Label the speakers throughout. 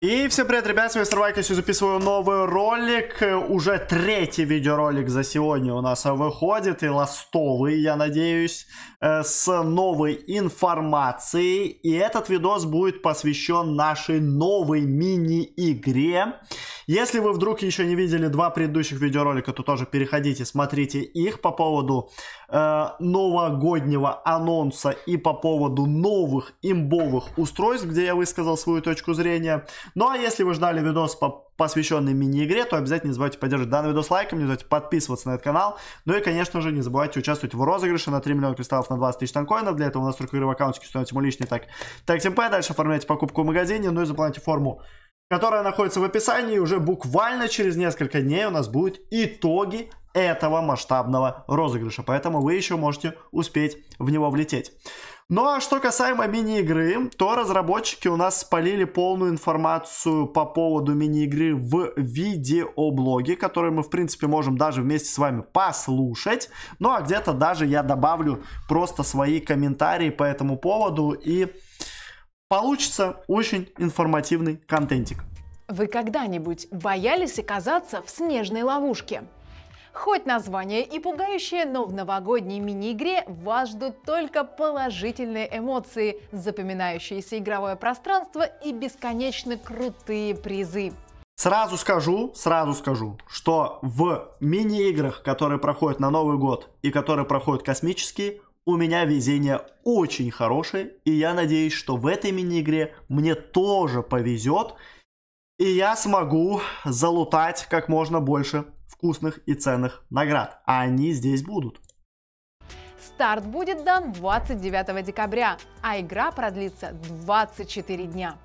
Speaker 1: И всем привет, ребят, с вами Старвайк, я сегодня записываю новый ролик, уже третий видеоролик за сегодня у нас выходит, и ластовый, я надеюсь, э, с новой информацией, и этот видос будет посвящен нашей новой мини-игре, если вы вдруг еще не видели два предыдущих видеоролика, то тоже переходите, смотрите их по поводу э, новогоднего анонса и по поводу новых имбовых устройств, где я высказал свою точку зрения. Ну а если вы ждали видос по посвященный мини-игре, то обязательно не забывайте поддерживать данный видос лайком, не забывайте подписываться на этот канал. Ну и, конечно же, не забывайте участвовать в розыгрыше на 3 миллиона кристаллов на 20 тысяч танкоинов. Для этого у нас только игры в аккаунте, становится ему лишний так. Так, темпай, дальше оформляйте покупку в магазине, ну и заполняйте форму которая находится в описании. И уже буквально через несколько дней у нас будут итоги этого масштабного розыгрыша. Поэтому вы еще можете успеть в него влететь. Ну а что касаемо мини-игры, то разработчики у нас спалили полную информацию по поводу мини-игры в видеоблоге, который мы, в принципе, можем даже вместе с вами послушать. Ну а где-то даже я добавлю просто свои комментарии по этому поводу и Получится очень информативный контентик.
Speaker 2: Вы когда-нибудь боялись оказаться в снежной ловушке? Хоть название и пугающее, но в новогодней мини-игре вас ждут только положительные эмоции, запоминающееся игровое пространство и бесконечно крутые призы.
Speaker 1: Сразу скажу, сразу скажу, что в мини-играх, которые проходят на Новый год и которые проходят космические, у меня везение очень хорошее, и я надеюсь, что в этой мини-игре мне тоже повезет, и я смогу залутать как можно больше вкусных и ценных наград. А они здесь будут.
Speaker 2: Старт будет дан 29 декабря, а игра продлится 24 дня.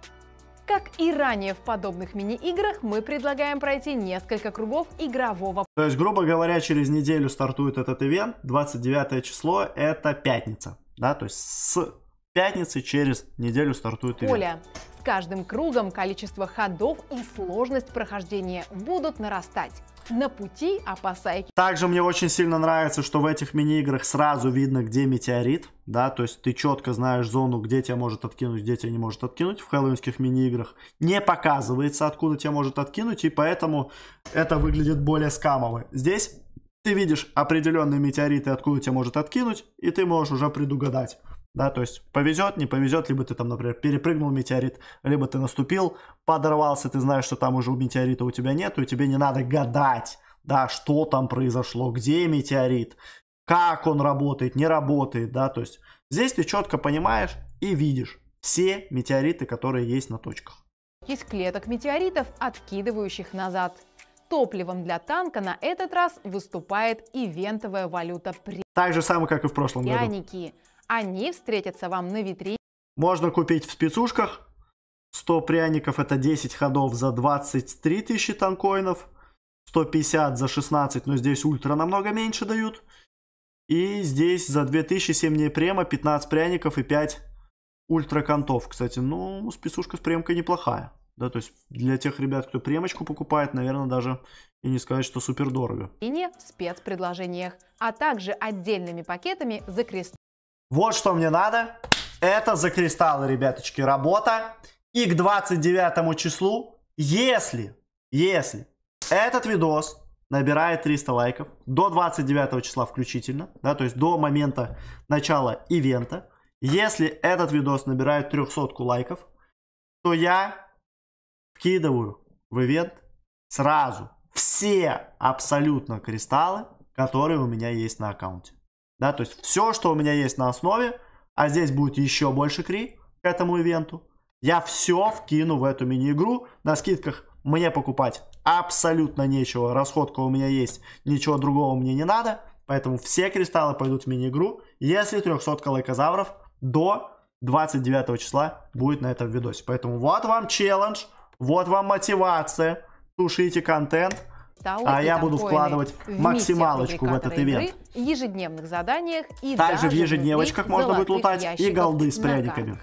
Speaker 2: Как и ранее в подобных мини-играх, мы предлагаем пройти несколько кругов игрового.
Speaker 1: То есть, грубо говоря, через неделю стартует этот ивент. 29 число – это пятница. Да, то есть с пятницы через неделю стартует ивент. Оля,
Speaker 2: каждым кругом количество ходов и сложность прохождения будут нарастать. На пути опасайки.
Speaker 1: Также мне очень сильно нравится, что в этих мини-играх сразу видно, где метеорит. Да, то есть ты четко знаешь зону, где тебя может откинуть, где тебя не может откинуть. В хэллоуинских мини-играх не показывается, откуда тебя может откинуть, и поэтому это выглядит более скамово. Здесь ты видишь определенные метеориты, откуда тебя может откинуть, и ты можешь уже предугадать, да, то есть повезет, не повезет, либо ты там, например, перепрыгнул метеорит, либо ты наступил, подорвался, ты знаешь, что там уже у метеорита у тебя нету, и тебе не надо гадать, да, что там произошло, где метеорит, как он работает, не работает, да, то есть здесь ты четко понимаешь и видишь все метеориты, которые есть на точках.
Speaker 2: Из клеток метеоритов, откидывающих назад. Топливом для танка на этот раз выступает ивентовая валюта. При...
Speaker 1: Так же самое, как и в прошлом году.
Speaker 2: Они встретятся вам на витрине.
Speaker 1: Можно купить в спецушках. 100 пряников это 10 ходов за 23 тысячи танкоинов. 150 за 16, но здесь ультра намного меньше дают. И здесь за 2000 7 према, 15 пряников и 5 ультра контов. Кстати, ну, спецушка с премкой неплохая. Да, то есть для тех ребят, кто премочку покупает, наверное, даже и не сказать, что супер дорого.
Speaker 2: И не в спецпредложениях, а также отдельными пакетами за крест.
Speaker 1: Вот что мне надо. Это за кристаллы, ребяточки, работа. И к 29 числу, если, если этот видос набирает 300 лайков до 29 числа включительно, да, то есть до момента начала ивента, если этот видос набирает 300 лайков, то я вкидываю в ивент сразу все абсолютно кристаллы, которые у меня есть на аккаунте да, то есть все, что у меня есть на основе, а здесь будет еще больше кри к этому ивенту, я все вкину в эту мини-игру, на скидках мне покупать абсолютно нечего, расходка у меня есть, ничего другого мне не надо, поэтому все кристаллы пойдут в мини-игру, если 300 лайкозавров до 29 числа будет на этом видосе. Поэтому вот вам челлендж, вот вам мотивация, тушите контент,
Speaker 2: а я буду вкладывать максималочку в этот ивент. ежедневных заданиях и Также в ежедневочках можно будет лутать и голды с пряниками.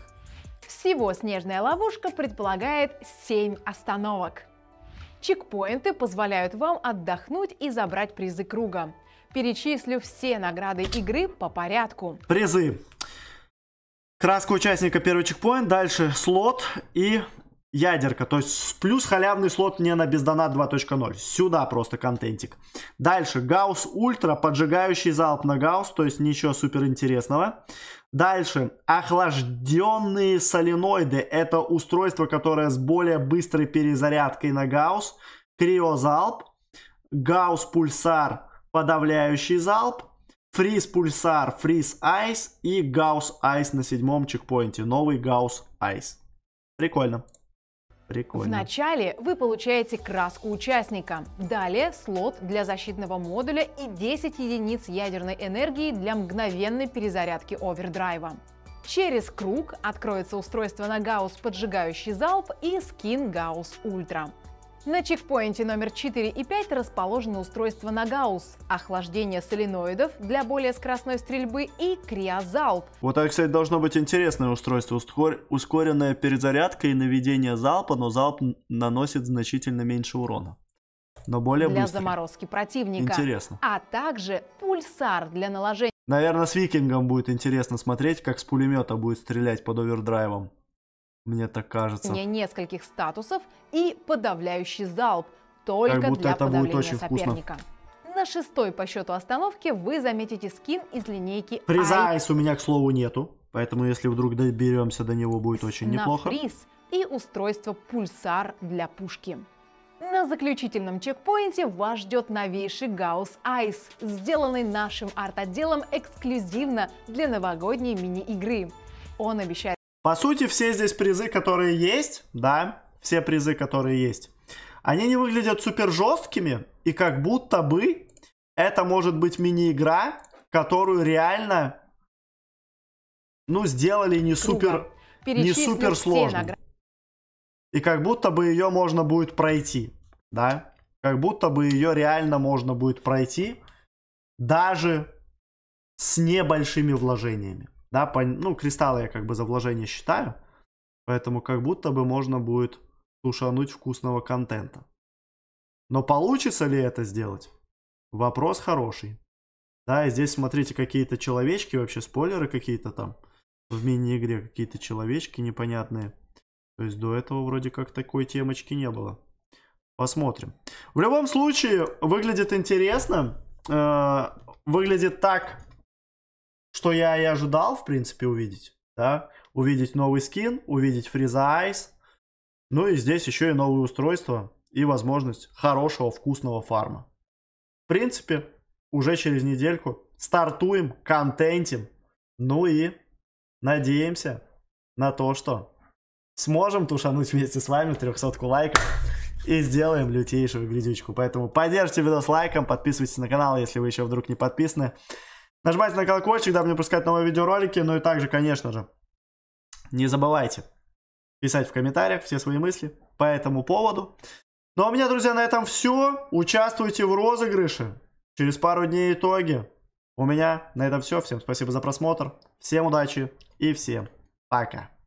Speaker 2: Всего снежная ловушка предполагает 7 остановок. Чекпоинты позволяют вам отдохнуть и забрать призы круга. Перечислю все награды игры по порядку.
Speaker 1: Призы. Краска участника первый чекпоинт, дальше слот и Ядерка, то есть плюс халявный слот мне на бездонат 2.0. Сюда просто контентик. Дальше Гаус Ультра, поджигающий залп на Гаус, то есть ничего супер интересного. Дальше охлажденные соленоиды, это устройство, которое с более быстрой перезарядкой на Гаус. Криозалп, Гаус Пульсар, подавляющий залп. Фриз Пульсар, Фриз Айс и Гаус Айс на седьмом чекпоинте. Новый Гаус Айс. Прикольно. Прикольно.
Speaker 2: Вначале вы получаете краску участника, далее слот для защитного модуля и 10 единиц ядерной энергии для мгновенной перезарядки овердрайва. Через круг откроется устройство на Гаусс поджигающий залп и скин Гаусс Ультра. На чекпоинте номер 4 и 5 расположено устройство Нагаус, охлаждение соленоидов для более скоростной стрельбы и криозалп.
Speaker 1: Вот это, а, кстати, должно быть интересное устройство. Ускоренная перезарядка и наведение залпа, но залп наносит значительно меньше урона. Но более для быстрый.
Speaker 2: заморозки противника. Интересно. А также пульсар для наложения.
Speaker 1: Наверное, с викингом будет интересно смотреть, как с пулемета будет стрелять под овердрайвом. Мне так кажется. У меня
Speaker 2: нескольких статусов и подавляющий залп. Только как будто для это подавления будет очень соперника. Вкусно. На шестой по счету остановке вы заметите скин из линейки Приза
Speaker 1: у меня, к слову, нету. Поэтому, если вдруг доберемся до него, будет очень неплохо. приз
Speaker 2: и устройство пульсар для пушки. На заключительном чекпоинте вас ждет новейший Гаус Айс, сделанный нашим арт-отделом эксклюзивно для новогодней мини-игры. Он обещает
Speaker 1: по сути, все здесь призы, которые есть, да, все призы, которые есть, они не выглядят супер жесткими, и как будто бы это может быть мини-игра, которую реально, ну, сделали не супер, не супер сложно. И как будто бы ее можно будет пройти, да, как будто бы ее реально можно будет пройти, даже с небольшими вложениями. Да, по, ну, кристаллы я как бы за вложение считаю. Поэтому как будто бы можно будет тушануть вкусного контента. Но получится ли это сделать? Вопрос хороший. Да, и здесь смотрите какие-то человечки, вообще спойлеры какие-то там в мини-игре, какие-то человечки непонятные. То есть до этого вроде как такой темочки не было. Посмотрим. В любом случае, выглядит интересно. Э, выглядит так, что я и ожидал, в принципе, увидеть. Да? Увидеть новый скин, увидеть Фриза Айс. Ну и здесь еще и новое устройство и возможность хорошего вкусного фарма. В принципе, уже через недельку стартуем, контентим. Ну и надеемся на то, что сможем тушануть вместе с вами 300 лайков и сделаем лютейшую грязючку. Поэтому поддержите видос лайком, подписывайтесь на канал, если вы еще вдруг не подписаны. Нажимайте на колокольчик, дабы не пропускать новые видеоролики. Ну и также, конечно же, не забывайте писать в комментариях все свои мысли по этому поводу. Ну а у меня, друзья, на этом все. Участвуйте в розыгрыше. Через пару дней итоги. У меня на этом все. Всем спасибо за просмотр. Всем удачи и всем пока.